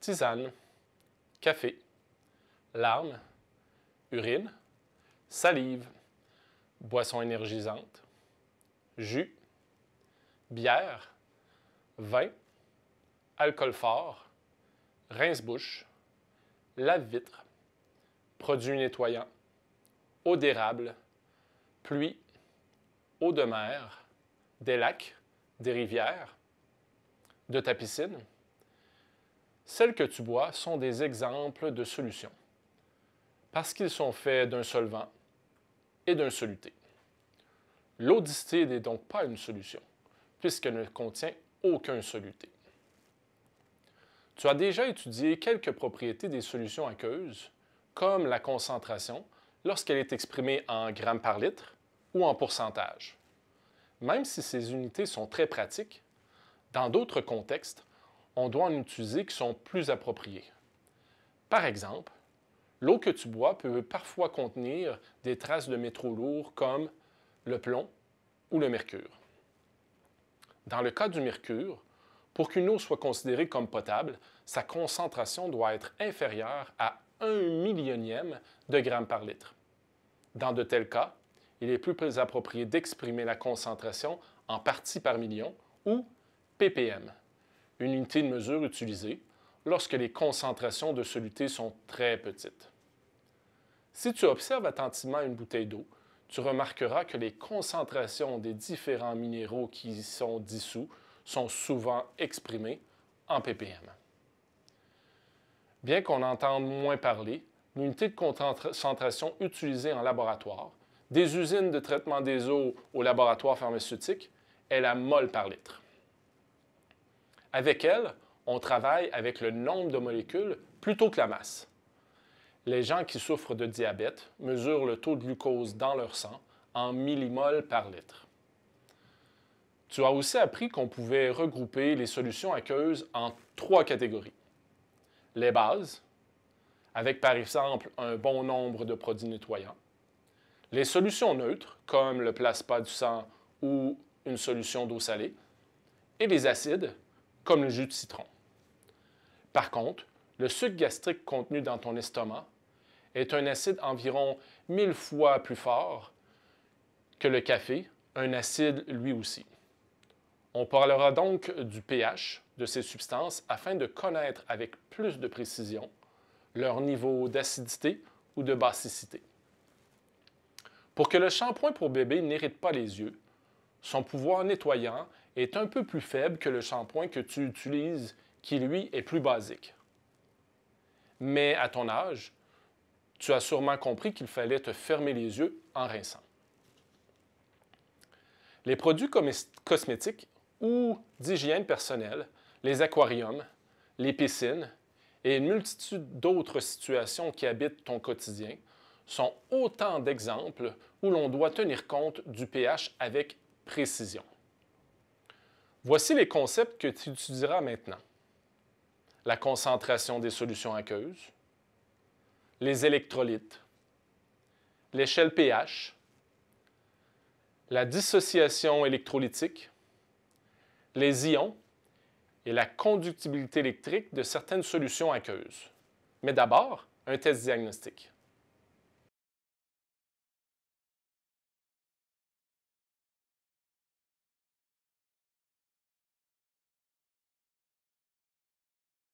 tisane, café, larmes, urine, salive, boisson énergisante, jus, bière, vin, alcool fort, rince-bouche, lave-vitre, produits nettoyants, eau d'érable, pluie, eau de mer, des lacs, des rivières, de ta celles que tu bois sont des exemples de solutions parce qu'ils sont faits d'un solvant et d'un soluté. L'eau distillée n'est donc pas une solution puisqu'elle ne contient aucun soluté. Tu as déjà étudié quelques propriétés des solutions aqueuses, comme la concentration lorsqu'elle est exprimée en grammes par litre ou en pourcentage. Même si ces unités sont très pratiques, dans d'autres contextes, on doit en utiliser qui sont plus appropriés. Par exemple, l'eau que tu bois peut parfois contenir des traces de métaux lourds comme le plomb ou le mercure. Dans le cas du mercure, pour qu'une eau soit considérée comme potable, sa concentration doit être inférieure à 1 millionième de grammes par litre. Dans de tels cas, il est plus approprié d'exprimer la concentration en parties par million ou ppm une unité de mesure utilisée lorsque les concentrations de soluté sont très petites. Si tu observes attentivement une bouteille d'eau, tu remarqueras que les concentrations des différents minéraux qui y sont dissous sont souvent exprimées en ppm. Bien qu'on entende moins parler, l'unité de concentration utilisée en laboratoire, des usines de traitement des eaux au laboratoire pharmaceutique est la molle par litre. Avec elle, on travaille avec le nombre de molécules plutôt que la masse. Les gens qui souffrent de diabète mesurent le taux de glucose dans leur sang en millimoles par litre. Tu as aussi appris qu'on pouvait regrouper les solutions aqueuses en trois catégories. Les bases, avec par exemple un bon nombre de produits nettoyants. Les solutions neutres, comme le plasma du sang ou une solution d'eau salée. Et les acides, comme le jus de citron. Par contre, le sucre gastrique contenu dans ton estomac est un acide environ 1000 fois plus fort que le café, un acide lui aussi. On parlera donc du pH de ces substances afin de connaître avec plus de précision leur niveau d'acidité ou de basicité. Pour que le shampoing pour bébé n'irrite pas les yeux, son pouvoir nettoyant est un peu plus faible que le shampoing que tu utilises, qui lui est plus basique. Mais à ton âge, tu as sûrement compris qu'il fallait te fermer les yeux en rinçant. Les produits cosmétiques ou d'hygiène personnelle, les aquariums, les piscines et une multitude d'autres situations qui habitent ton quotidien sont autant d'exemples où l'on doit tenir compte du pH avec précision. Voici les concepts que tu étudieras maintenant. La concentration des solutions aqueuses, les électrolytes, l'échelle pH, la dissociation électrolytique, les ions et la conductibilité électrique de certaines solutions aqueuses. Mais d'abord, un test diagnostique.